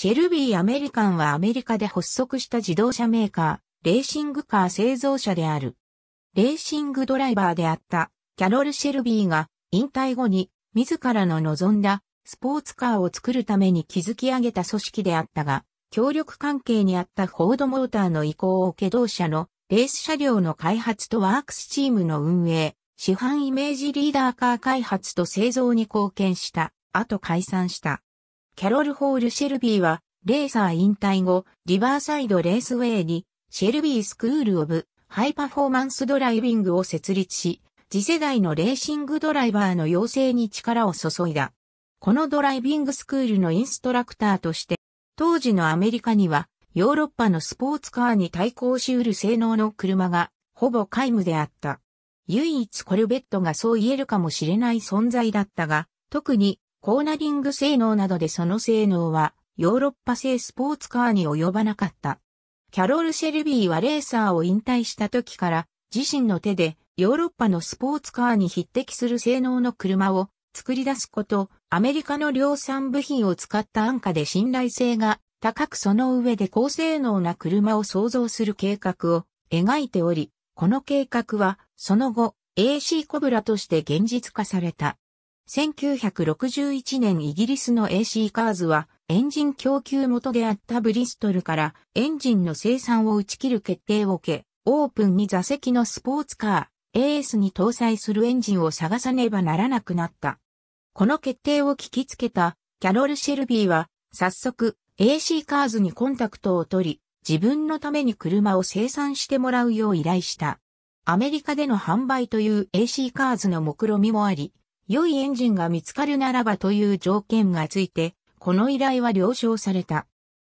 シェルビー・アメリカンはアメリカで発足した自動車メーカー、レーシングカー製造者である。レーシングドライバーであったキャロル・シェルビーが引退後に自らの望んだスポーツカーを作るために築き上げた組織であったが、協力関係にあったフォードモーターの意向を受け同社のレース車両の開発とワークスチームの運営、市販イメージリーダーカー開発と製造に貢献した、後解散した。キャロル・ホール・シェルビーは、レーサー引退後、リバーサイド・レースウェイに、シェルビー・スクール・オブ・ハイパフォーマンス・ドライビングを設立し、次世代のレーシングドライバーの養成に力を注いだ。このドライビングスクールのインストラクターとして、当時のアメリカには、ヨーロッパのスポーツカーに対抗しうる性能の車が、ほぼ皆無であった。唯一コルベットがそう言えるかもしれない存在だったが、特にコーナリング性能などでその性能はヨーロッパ製スポーツカーに及ばなかった。キャロル・シェルビーはレーサーを引退した時から自身の手でヨーロッパのスポーツカーに匹敵する性能の車を作り出すこと、アメリカの量産部品を使った安価で信頼性が高くその上で高性能な車を創造する計画を描いており、この計画はその後 AC コブラとして現実化された。1961年イギリスの AC カーズはエンジン供給元であったブリストルからエンジンの生産を打ち切る決定を受け、オープンに座席のスポーツカー AS に搭載するエンジンを探さねばならなくなった。この決定を聞きつけたキャロル・シェルビーは早速 AC カーズにコンタクトを取り、自分のために車を生産してもらうよう依頼した。アメリカでの販売という AC カーズの目論みもあり、良いエンジンが見つかるならばという条件がついて、この依頼は了承された。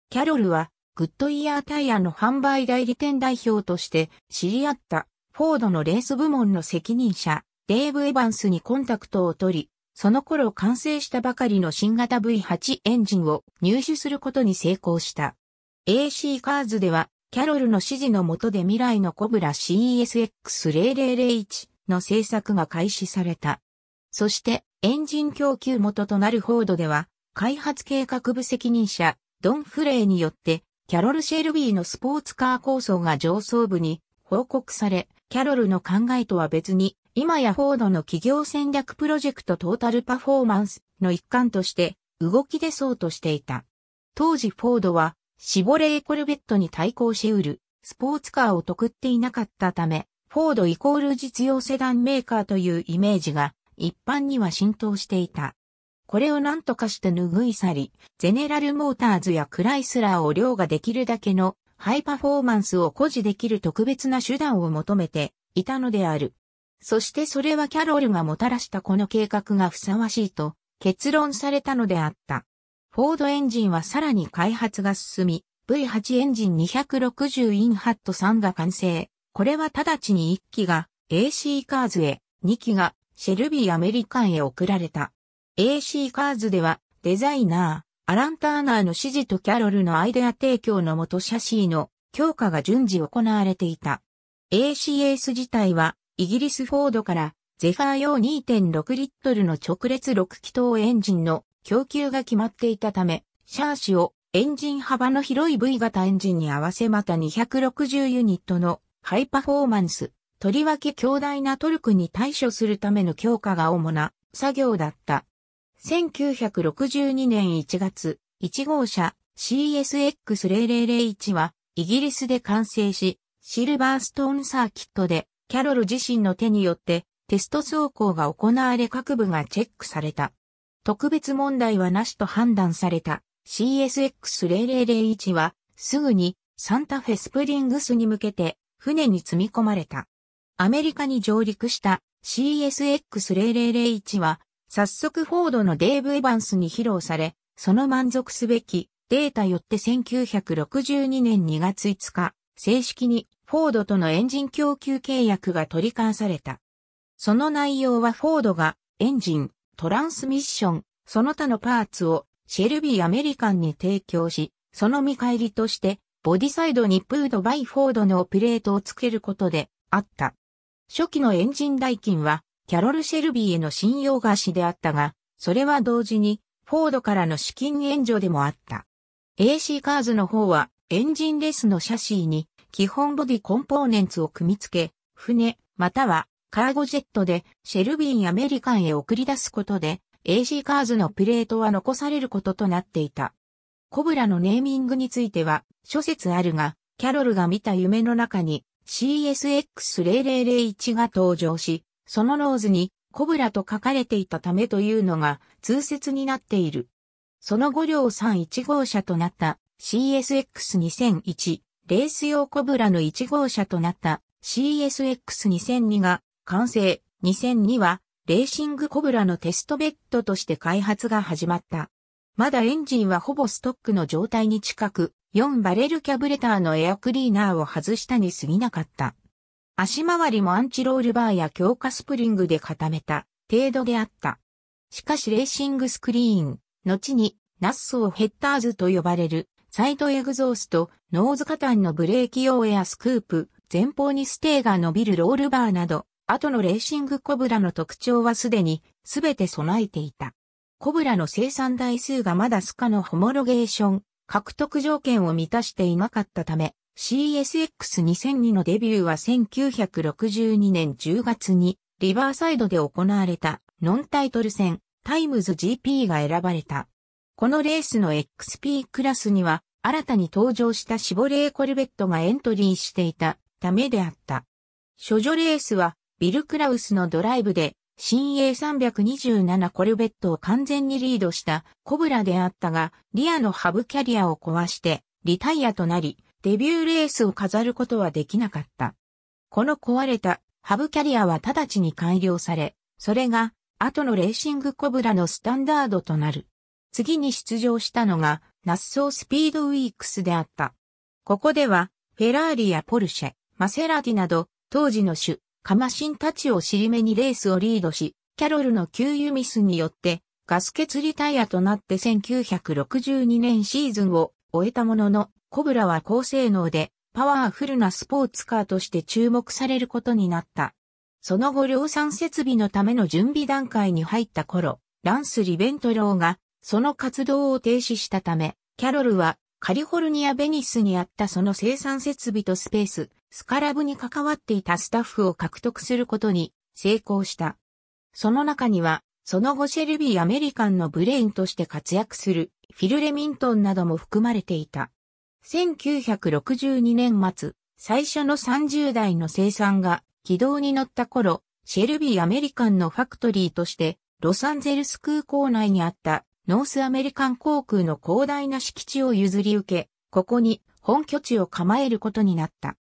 キャロルは、グッドイヤータイヤの販売代理店代表として知り合ったフォードのレース部門の責任者、デイブ・エヴァンスにコンタクトを取り、その頃完成したばかりの新型 V8 エンジンを入手することに成功した。AC カーズでは、キャロルの指示の下で未来のコブラ CSX0001 の製作が開始された。そして、エンジン供給元となるフォードでは、開発計画部責任者、ドン・フレイによって、キャロル・シェルビーのスポーツカー構想が上層部に報告され、キャロルの考えとは別に、今やフォードの企業戦略プロジェクトトータルパフォーマンスの一環として、動き出そうとしていた。当時フォードは、シボレーコルベットに対抗し得る、スポーツカーを得っていなかったため、フォードイコール実用セダンメーカーというイメージが一般には浸透していた。これを何とかして拭い去り、ゼネラルモーターズやクライスラーを量ができるだけのハイパフォーマンスを誇示できる特別な手段を求めていたのである。そしてそれはキャロルがもたらしたこの計画がふさわしいと結論されたのであった。フォードエンジンはさらに開発が進み、V8 エンジン260インハット3が完成。これは直ちに1機が AC カーズへ、2機がシェルビーアメリカンへ送られた。AC カーズでは、デザイナー、アラン・ターナーの指示とキャロルのアイデア提供のもとシャシーの強化が順次行われていた。ACS 自体は、イギリスフォードから、ゼファー用2.6リットルの直列6気筒エンジンの供給が決まっていたため、シャーシをエンジン幅の広い V 型エンジンに合わせまた260ユニットのハイパフォーマンスとりわけ強大なトルクに対処するための強化が主な作業だった。1962年1月、1号車 CSX0001 はイギリスで完成し、シルバーストーンサーキットでキャロル自身の手によってテスト走行が行われ各部がチェックされた。特別問題はなしと判断された CSX0001 はすぐにサンタフェスプリングスに向けて船に積み込まれた。アメリカに上陸した CSX0001 は、早速フォードのデーブ・エヴァンスに披露され、その満足すべきデータよって1962年2月5日、正式にフォードとのエンジン供給契約が取り交わされた。その内容はフォードがエンジン、トランスミッション、その他のパーツをシェルビーアメリカンに提供し、その見返りとしてボディサイドにプードバイフォードのオペレートをつけることであった。初期のエンジン代金は、キャロル・シェルビーへの信用貸しであったが、それは同時に、フォードからの資金援助でもあった。AC カーズの方は、エンジンレスのシャシーに、基本ボディコンポーネンツを組み付け、船、または、カーゴジェットで、シェルビーン・アメリカンへ送り出すことで、AC カーズのプレートは残されることとなっていた。コブラのネーミングについては、諸説あるが、キャロルが見た夢の中に、CSX0001 が登場し、そのローズにコブラと書かれていたためというのが通説になっている。その5両31号車となった CSX2001 レース用コブラの1号車となった CSX2002 が完成。2002はレーシングコブラのテストベッドとして開発が始まった。まだエンジンはほぼストックの状態に近く、4バレルキャブレターのエアクリーナーを外したに過ぎなかった。足回りもアンチロールバーや強化スプリングで固めた程度であった。しかしレーシングスクリーン、後にナッソーヘッダーズと呼ばれるサイドエグゾースト、ノーズカタンのブレーキ用エアスクープ、前方にステーが伸びるロールバーなど、後のレーシングコブラの特徴はすでに全て備えていた。コブラの生産台数がまだスカのホモロゲーション獲得条件を満たしていなかったため、CSX2002 のデビューは1962年10月にリバーサイドで行われたノンタイトル戦タイムズ GP が選ばれた。このレースの XP クラスには新たに登場したシボレーコルベットがエントリーしていたためであった。処女レースはビル・クラウスのドライブで新鋭327コルベットを完全にリードしたコブラであったが、リアのハブキャリアを壊してリタイアとなり、デビューレースを飾ることはできなかった。この壊れたハブキャリアは直ちに改良され、それが後のレーシングコブラのスタンダードとなる。次に出場したのがナッソースピードウィークスであった。ここではフェラーリやポルシェ、マセラティなど当時の主カマシンたちを尻目にレースをリードし、キャロルの給油ミスによって、ガス欠リタイヤとなって1962年シーズンを終えたものの、コブラは高性能で、パワーフルなスポーツカーとして注目されることになった。その後量産設備のための準備段階に入った頃、ランス・リベントローが、その活動を停止したため、キャロルはカリフォルニア・ベニスにあったその生産設備とスペース、スカラブに関わっていたスタッフを獲得することに成功した。その中には、その後シェルビーアメリカンのブレインとして活躍するフィル・レミントンなども含まれていた。1962年末、最初の30代の生産が軌道に乗った頃、シェルビーアメリカンのファクトリーとして、ロサンゼルス空港内にあったノースアメリカン航空の広大な敷地を譲り受け、ここに本拠地を構えることになった。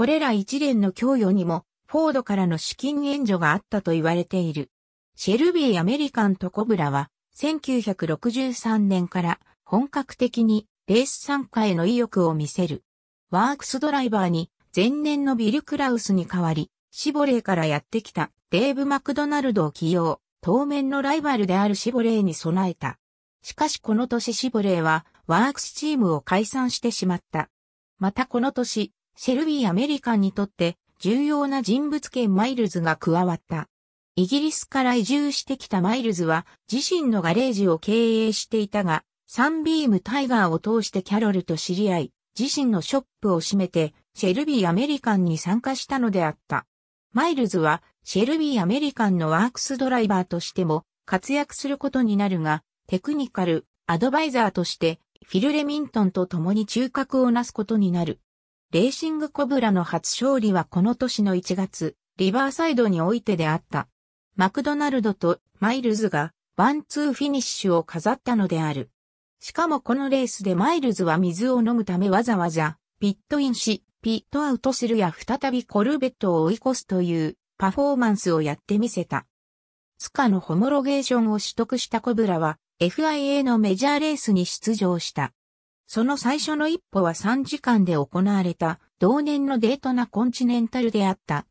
これら一連の供与にも、フォードからの資金援助があったと言われている。シェルビー・アメリカンとコブラは、1963年から本格的にレース参加への意欲を見せる。ワークスドライバーに前年のビル・クラウスに代わり、シボレーからやってきたデーブ・マクドナルドを起用、当面のライバルであるシボレーに備えた。しかしこの年シボレーはワークスチームを解散してしまった。またこの年、シェルビー・アメリカンにとって重要な人物兼マイルズが加わった。イギリスから移住してきたマイルズは自身のガレージを経営していたが、サンビームタイガーを通してキャロルと知り合い、自身のショップを閉めて、シェルビーアメリカンに参加したのであった。マイルズは、シェルビーアメリカンのワークスドライバーとしても活躍することになるが、テクニカル、アドバイザーとして、フィル・レミントンと共に中核をなすことになる。レーシングコブラの初勝利はこの年の1月、リバーサイドにおいてであった。マクドナルドとマイルズがワンツーフィニッシュを飾ったのである。しかもこのレースでマイルズは水を飲むためわざわざピットインし、ピットアウトするや再びコルベットを追い越すというパフォーマンスをやってみせた。スカのホモロゲーションを取得したコブラは FIA のメジャーレースに出場した。その最初の一歩は3時間で行われた、同年のデートナコンチネンタルであった。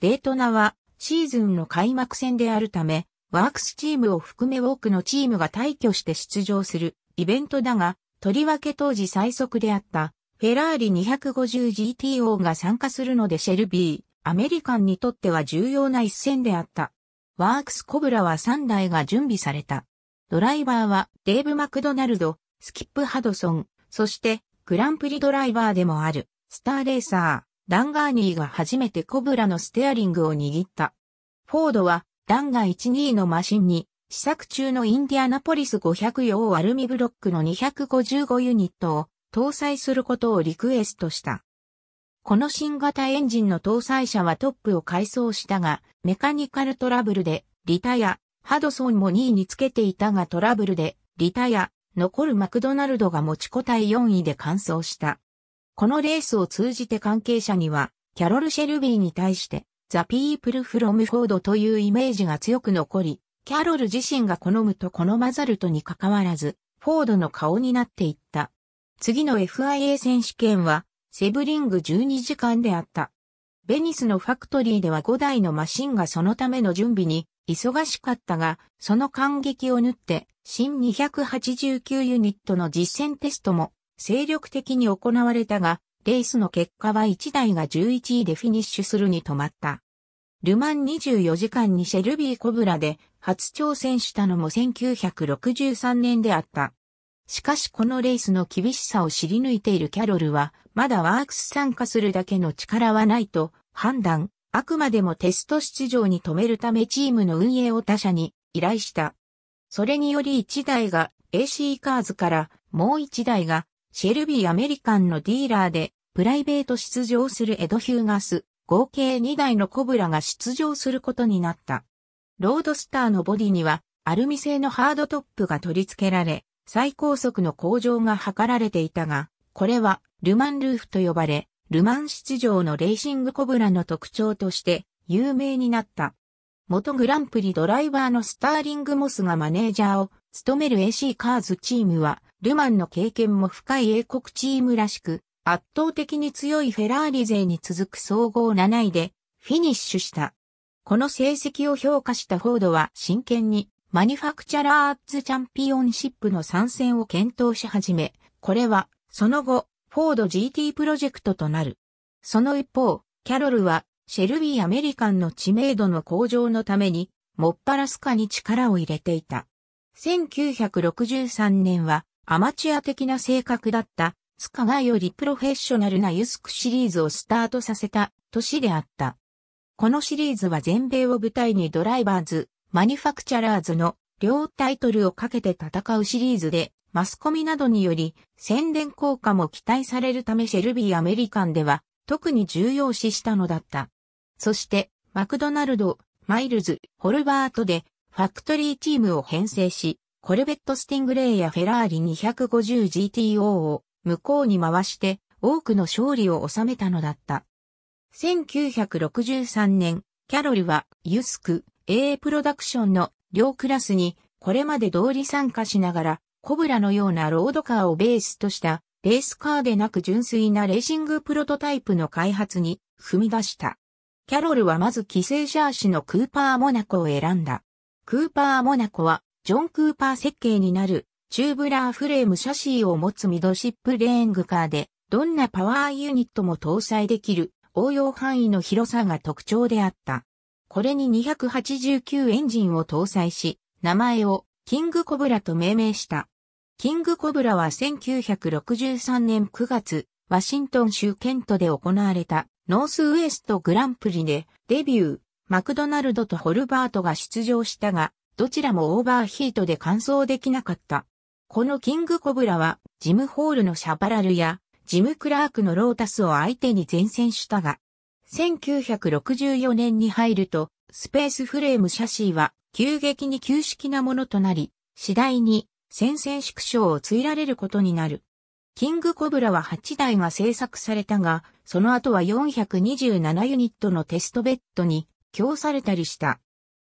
デートナは、シーズンの開幕戦であるため、ワークスチームを含め多くのチームが退去して出場するイベントだが、とりわけ当時最速であったフェラーリ 250GTO が参加するのでシェルビー、アメリカンにとっては重要な一戦であった。ワークスコブラは3台が準備された。ドライバーはデーブ・マクドナルド、スキップ・ハドソン、そして、グランプリドライバーでもある、スターレーサー、ダンガーニーが初めてコブラのステアリングを握った。フォードは、ダンガ12のマシンに、試作中のインディアナポリス500用アルミブロックの255ユニットを搭載することをリクエストした。この新型エンジンの搭載車はトップを改装したが、メカニカルトラブルで、リタや、ハドソンも2位につけていたがトラブルで、リタヤ、残るマクドナルドが持ちこたえ4位で完走した。このレースを通じて関係者には、キャロル・シェルビーに対して、ザ・ピープル・フロム・フォードというイメージが強く残り、キャロル自身が好むと好まざるとに関わらず、フォードの顔になっていった。次の FIA 選手権は、セブリング12時間であった。ベニスのファクトリーでは5台のマシンがそのための準備に忙しかったが、その感激を縫って新289ユニットの実践テストも精力的に行われたが、レースの結果は1台が11位でフィニッシュするに止まった。ルマン24時間にシェルビー・コブラで初挑戦したのも1963年であった。しかしこのレースの厳しさを知り抜いているキャロルは、まだワークス参加するだけの力はないと判断、あくまでもテスト出場に止めるためチームの運営を他社に依頼した。それにより1台が AC カーズからもう1台がシェルビーアメリカンのディーラーでプライベート出場するエド・ヒューガス、合計2台のコブラが出場することになった。ロードスターのボディにはアルミ製のハードトップが取り付けられ、最高速の向上が図られていたが、これはルマンルーフと呼ばれ、ルマン出場のレーシングコブラの特徴として有名になった。元グランプリドライバーのスターリング・モスがマネージャーを務める AC カーズチームは、ルマンの経験も深い英国チームらしく、圧倒的に強いフェラーリ勢に続く総合7位でフィニッシュした。この成績を評価したフォードは真剣にマニファクチャラーズチャンピオンシップの参戦を検討し始め、これはその後フォード GT プロジェクトとなる。その一方、キャロルはシェルビーアメリカンの知名度の向上のために、もっぱらスカに力を入れていた。1963年は、アマチュア的な性格だった、スカがよりプロフェッショナルなユスクシリーズをスタートさせた年であった。このシリーズは全米を舞台にドライバーズ、マニファクチャラーズの両タイトルをかけて戦うシリーズで、マスコミなどにより宣伝効果も期待されるためシェルビーアメリカンでは特に重要視したのだった。そして、マクドナルド、マイルズ、ホルバートで、ファクトリーチームを編成し、コルベットスティングレイやフェラーリ 250GTO を向こうに回して多くの勝利を収めたのだった。1963年、キャロルはユスク AA プロダクションの両クラスにこれまで通り参加しながらコブラのようなロードカーをベースとしたレースカーでなく純粋なレーシングプロトタイプの開発に踏み出した。キャロルはまず寄生ジャーシのクーパーモナコを選んだ。クーパーモナコは、ジョン・クーパー設計になる、チューブラーフレームシャシーを持つミドシップレーングカーで、どんなパワーユニットも搭載できる、応用範囲の広さが特徴であった。これに289エンジンを搭載し、名前をキングコブラと命名した。キングコブラは1963年9月、ワシントン州ケントで行われたノースウエストグランプリでデビュー、マクドナルドとホルバートが出場したが、どちらもオーバーヒートで完走できなかった。このキングコブラは、ジムホールのシャバラルや、ジムクラークのロータスを相手に前線したが、1964年に入ると、スペースフレームシャシーは、急激に旧式なものとなり、次第に、戦線縮小をついられることになる。キングコブラは8台が製作されたが、その後は427ユニットのテストベッドに供されたりした。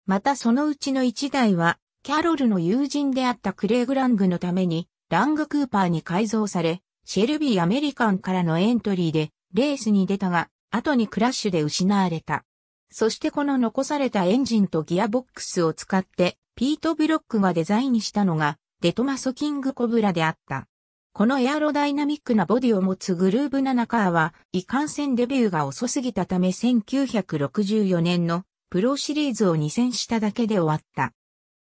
またそのうちの1台は、キャロルの友人であったクレイグ・ラングのために、ラング・クーパーに改造され、シェルビー・アメリカンからのエントリーで、レースに出たが、後にクラッシュで失われた。そしてこの残されたエンジンとギアボックスを使って、ピート・ブロックがデザインしたのが、デトマソ・キング・コブラであった。このエアロダイナミックなボディを持つグルーブナナカーは、いかんせんデビューが遅すぎたため1964年のプロシリーズを2戦しただけで終わった。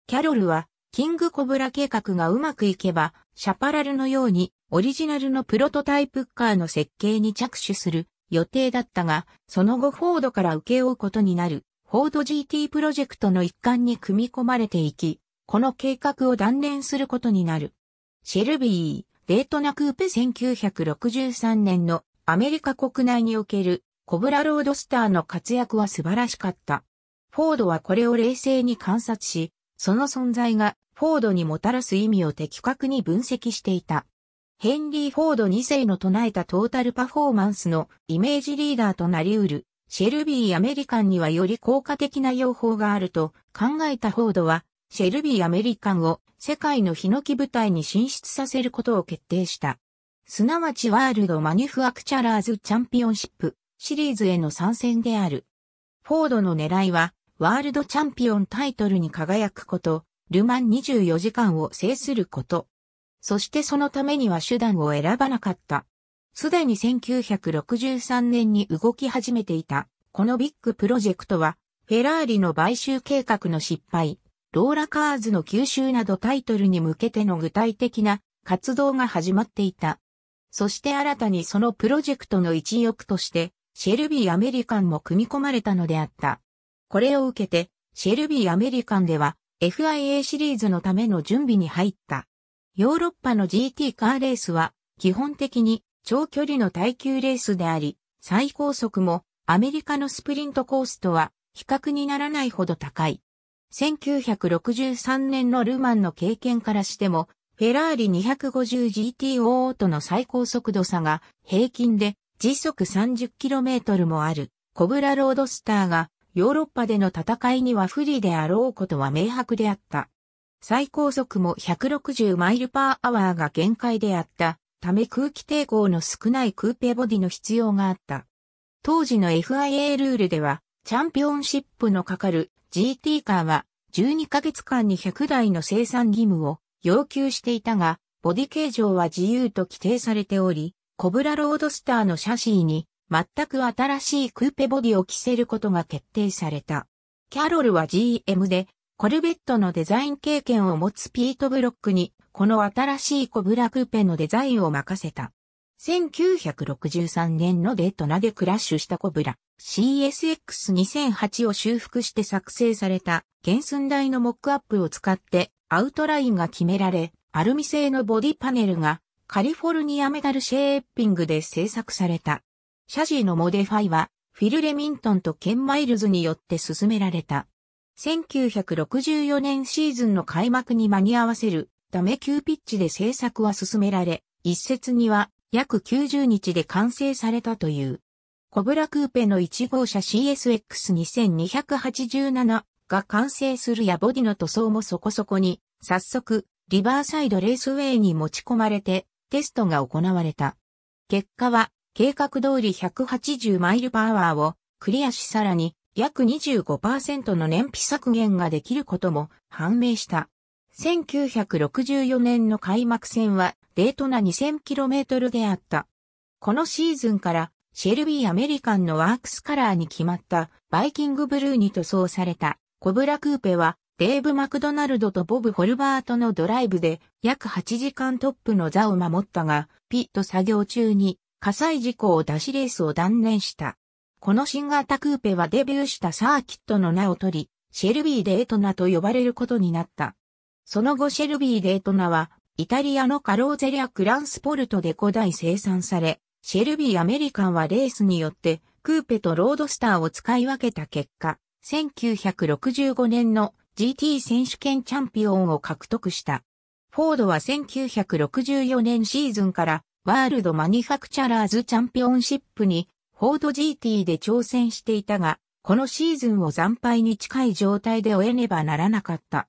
キャロルは、キングコブラ計画がうまくいけば、シャパラルのようにオリジナルのプロトタイプカーの設計に着手する予定だったが、その後フォードから受け負うことになる、フォード GT プロジェクトの一環に組み込まれていき、この計画を断念することになる。シェルビー。デートナクーペ1963年のアメリカ国内におけるコブラロードスターの活躍は素晴らしかった。フォードはこれを冷静に観察し、その存在がフォードにもたらす意味を的確に分析していた。ヘンリー・フォード2世の唱えたトータルパフォーマンスのイメージリーダーとなり得る、シェルビー・アメリカンにはより効果的な用法があると考えたフォードは、シェルビーアメリカンを世界のヒノキ部隊に進出させることを決定した。すなわちワールドマニュフアクチャラーズチャンピオンシップシリーズへの参戦である。フォードの狙いはワールドチャンピオンタイトルに輝くこと、ルマン24時間を制すること。そしてそのためには手段を選ばなかった。すでに1963年に動き始めていた、このビッグプロジェクトは、フェラーリの買収計画の失敗、ローラカーズの吸収などタイトルに向けての具体的な活動が始まっていた。そして新たにそのプロジェクトの一翼として、シェルビーアメリカンも組み込まれたのであった。これを受けて、シェルビーアメリカンでは FIA シリーズのための準備に入った。ヨーロッパの GT カーレースは基本的に長距離の耐久レースであり、最高速もアメリカのスプリントコースとは比較にならないほど高い。1963年のルマンの経験からしても、フェラーリ 250GTO との最高速度差が平均で時速 30km もあるコブラロードスターがヨーロッパでの戦いには不利であろうことは明白であった。最高速も160マイルパーアワーが限界であったため空気抵抗の少ないクーペボディの必要があった。当時の FIA ルールではチャンピオンシップのかかる GT カーは12ヶ月間に100台の生産義務を要求していたが、ボディ形状は自由と規定されており、コブラロードスターのシャシーに全く新しいクーペボディを着せることが決定された。キャロルは GM でコルベットのデザイン経験を持つピート・ブロックに、この新しいコブラクーペのデザインを任せた。1963年のデートナでクラッシュしたコブラ CSX2008 を修復して作成された原寸大のモックアップを使ってアウトラインが決められ、アルミ製のボディパネルがカリフォルニアメタルシェーピングで制作された。シャジーのモデファイはフィル・レミントンとケン・マイルズによって進められた。1964年シーズンの開幕に間に合わせるダメ急ピッチで制作は進められ、一説には約90日で完成されたという。コブラクーペの1号車 CSX2287 が完成するやボディの塗装もそこそこに、早速、リバーサイドレースウェイに持ち込まれて、テストが行われた。結果は、計画通り180マイルパワーをクリアしさらに約25%の燃費削減ができることも判明した。1964年の開幕戦はデートナ 2000km であった。このシーズンからシェルビーアメリカンのワークスカラーに決まったバイキングブルーに塗装されたコブラクーペはデーブ・マクドナルドとボブ・ホルバートのドライブで約8時間トップの座を守ったが、ピット作業中に火災事故を出しレースを断念した。この新型クーペはデビューしたサーキットの名を取り、シェルビー・デートナと呼ばれることになった。その後シェルビー・デートナは、イタリアのカローゼリア・クランスポルトで古代生産され、シェルビー・アメリカンはレースによって、クーペとロードスターを使い分けた結果、1965年の GT 選手権チャンピオンを獲得した。フォードは1964年シーズンからワールドマニファクチャラーズチャンピオンシップにフォード GT で挑戦していたが、このシーズンを惨敗に近い状態で終えねばならなかった。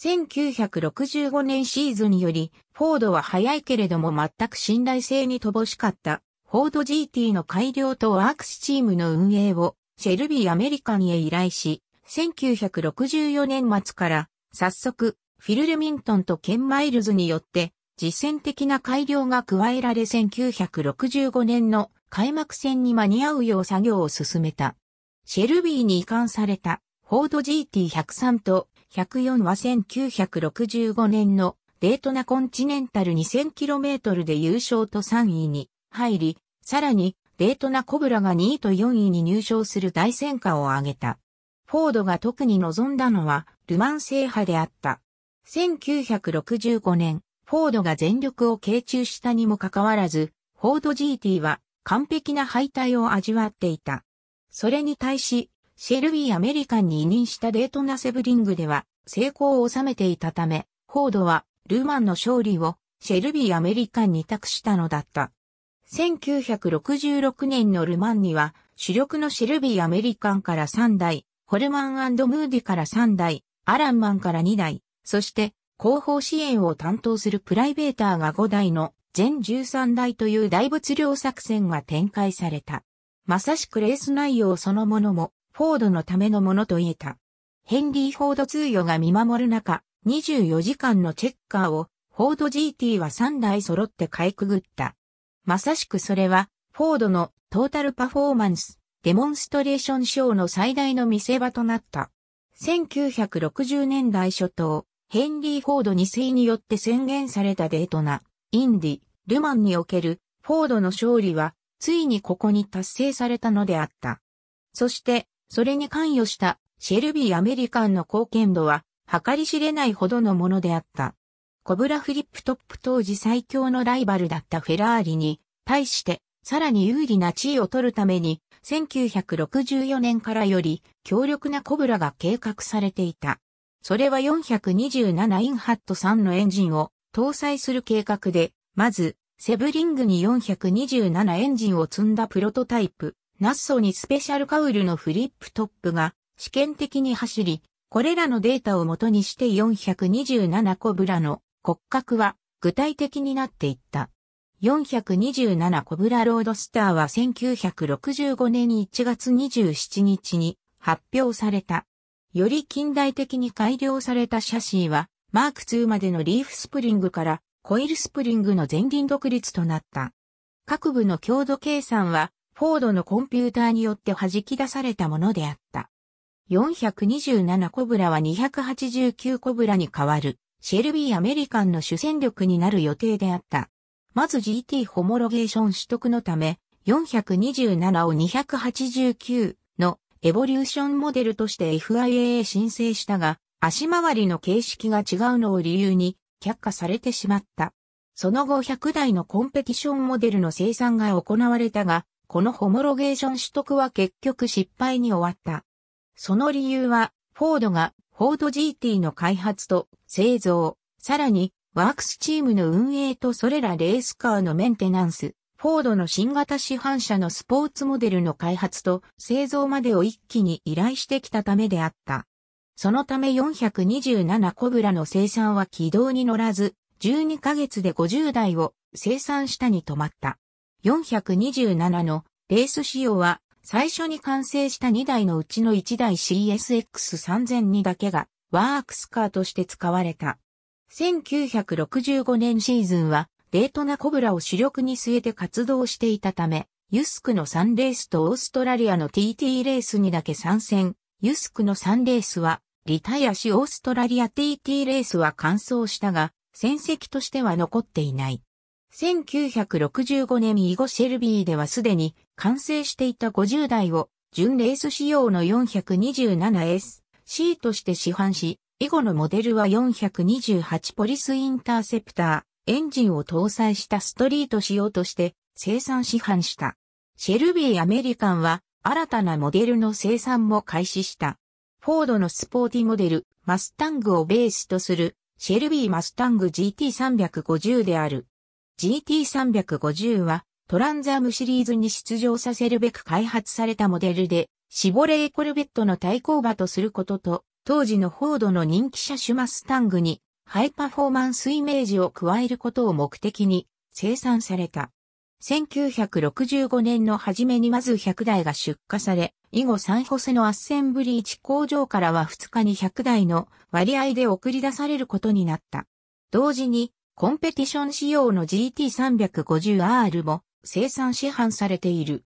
1965年シーズンより、フォードは早いけれども全く信頼性に乏しかった、フォード GT の改良とワークスチームの運営を、シェルビーアメリカンへ依頼し、1964年末から、早速、フィル・レミントンとケン・マイルズによって、実践的な改良が加えられ1965年の開幕戦に間に合うよう作業を進めた。シェルビーに移管された、フォード GT103 と104は1965年のデートナコンチネンタル 2000km で優勝と3位に入り、さらにデートナコブラが2位と4位に入賞する大戦果を挙げた。フォードが特に望んだのはルマン制覇であった。1965年、フォードが全力を傾注したにもかかわらず、フォード GT は完璧な敗退を味わっていた。それに対し、シェルビー・アメリカンに委任したデートナセブリングでは成功を収めていたため、フォードはルーマンの勝利をシェルビー・アメリカンに託したのだった。1966年のルマンには主力のシェルビー・アメリカンから3台、ホルマンムーディから3台、アランマンから2台、そして後方支援を担当するプライベーターが5台の全13台という大物量作戦が展開された。まさしくレース内容そのものもフォードのためのものと言えた。ヘンリー・フォード通与が見守る中、24時間のチェッカーを、フォード GT は3台揃って買いくぐった。まさしくそれは、フォードのトータルパフォーマンス、デモンストレーションショーの最大の見せ場となった。1960年代初頭、ヘンリー・フォード2世によって宣言されたデートな、インディ、ルマンにおけるフォードの勝利は、ついにここに達成されたのであった。そして、それに関与したシェルビーアメリカンの貢献度は計り知れないほどのものであった。コブラフリップトップ当時最強のライバルだったフェラーリに対してさらに有利な地位を取るために1964年からより強力なコブラが計画されていた。それは427インハット3のエンジンを搭載する計画で、まずセブリングに427エンジンを積んだプロトタイプナッソにスペシャルカウルのフリップトップが試験的に走り、これらのデータをもとにして427コブラの骨格は具体的になっていった。427コブラロードスターは1965年1月27日に発表された。より近代的に改良されたシャシーは、マーク2までのリーフスプリングからコイルスプリングの前輪独立となった。各部の強度計算はフォードのコンピューターによって弾き出されたものであった。427コブラは289コブラに変わる、シェルビーアメリカンの主戦力になる予定であった。まず GT ホモロゲーション取得のため、427を289のエボリューションモデルとして FIA 申請したが、足回りの形式が違うのを理由に却下されてしまった。その後100台のコンペティションモデルの生産が行われたが、このホモロゲーション取得は結局失敗に終わった。その理由は、フォードがフォード GT の開発と製造、さらにワークスチームの運営とそれらレースカーのメンテナンス、フォードの新型市販車のスポーツモデルの開発と製造までを一気に依頼してきたためであった。そのため427コブラの生産は軌道に乗らず、12ヶ月で50台を生産したに止まった。427のレース仕様は最初に完成した2台のうちの1台 CSX3002 だけがワークスカーとして使われた。1965年シーズンはデートナコブラを主力に据えて活動していたため、ユスクの3レースとオーストラリアの TT レースにだけ参戦。ユスクの3レースはリタイアしオーストラリア TT レースは完走したが、戦績としては残っていない。1965年イゴシェルビーではすでに完成していた50台を純レース仕様の 427SC として市販し、以後のモデルは428ポリスインターセプター、エンジンを搭載したストリート仕様として生産市販した。シェルビーアメリカンは新たなモデルの生産も開始した。フォードのスポーティモデル、マスタングをベースとする、シェルビーマスタング GT350 である。GT350 はトランザムシリーズに出場させるべく開発されたモデルで、シボレーコルベットの対抗馬とすることと、当時のフォードの人気車種マスタングに、ハイパフォーマンスイメージを加えることを目的に生産された。1965年の初めにまず100台が出荷され、以後サンホセのアッセンブリーチ工場からは2日に100台の割合で送り出されることになった。同時にコンペティション仕様の GT350R も生産市販されている。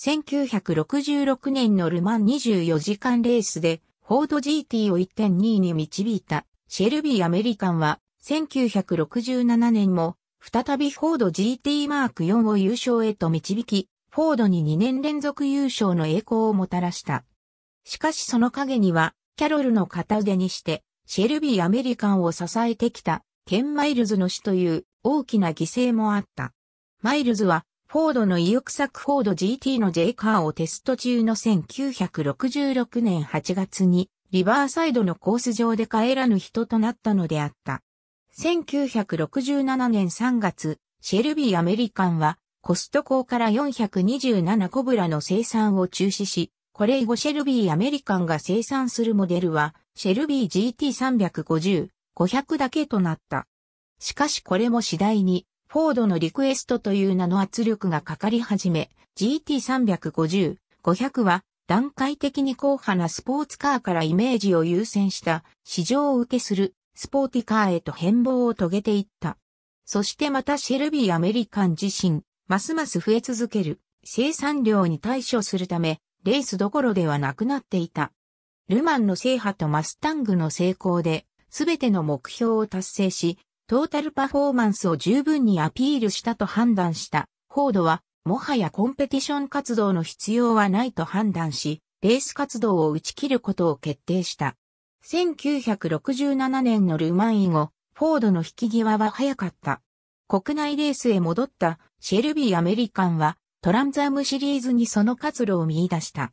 1966年のルマン24時間レースで、フォード GT を1.2位に導いたシェルビーアメリカンは、1967年も、再びフォード GT マーク4を優勝へと導き、フォードに2年連続優勝の栄光をもたらした。しかしその陰には、キャロルの片腕にして、シェルビーアメリカンを支えてきたケン・マイルズの死という大きな犠牲もあった。マイルズは、フォードの意欲作フォード GT の J カーをテスト中の1966年8月に、リバーサイドのコース上で帰らぬ人となったのであった。1967年3月、シェルビーアメリカンは、コストコから427コブラの生産を中止し、これ以後シェルビーアメリカンが生産するモデルは、シェルビー GT350、500だけとなった。しかしこれも次第に、フォードのリクエストという名の圧力がかかり始め、GT350、500は段階的に硬派なスポーツカーからイメージを優先した市場を受けするスポーティカーへと変貌を遂げていった。そしてまたシェルビーアメリカン自身、ますます増え続ける生産量に対処するため、レースどころではなくなっていた。ルマンの制覇とマスタングの成功ですべての目標を達成し、トータルパフォーマンスを十分にアピールしたと判断したフォードは、もはやコンペティション活動の必要はないと判断し、レース活動を打ち切ることを決定した。1967年のルマン以後、フォードの引き際は早かった。国内レースへ戻ったシェルビー・アメリカンはトランザムシリーズにその活路を見出した。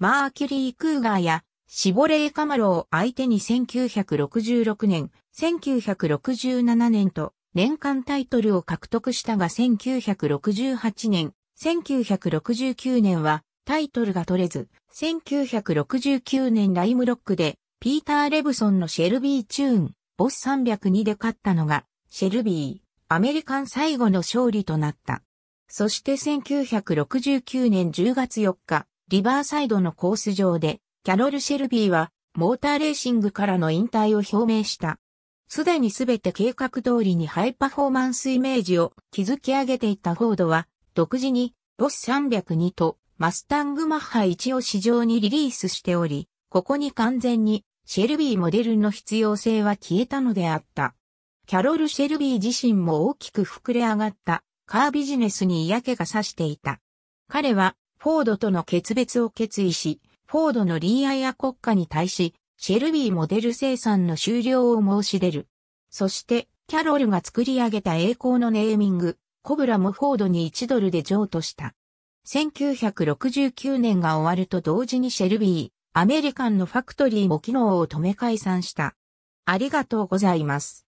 マーキュリー・クーガーやシボレー・カマロを相手に1966年、1967年と年間タイトルを獲得したが1968年、1969年はタイトルが取れず、1969年ライムロックでピーター・レブソンのシェルビーチューン、ボス302で勝ったのが、シェルビー、アメリカン最後の勝利となった。そして1969年10月4日、リバーサイドのコース上で、キャロル・シェルビーは、モーターレーシングからの引退を表明した。すでにすべて計画通りにハイパフォーマンスイメージを築き上げていたフォードは、独自に、ボス302とマスタングマッハ1を市場にリリースしており、ここに完全にシェルビーモデルの必要性は消えたのであった。キャロル・シェルビー自身も大きく膨れ上がったカービジネスに嫌気がさしていた。彼はフォードとの決別を決意し、フォードのリーアイア国家に対し、シェルビーモデル生産の終了を申し出る。そして、キャロルが作り上げた栄光のネーミング、コブラもフォードに1ドルで譲渡した。1969年が終わると同時にシェルビー、アメリカンのファクトリーも機能を止め解散した。ありがとうございます。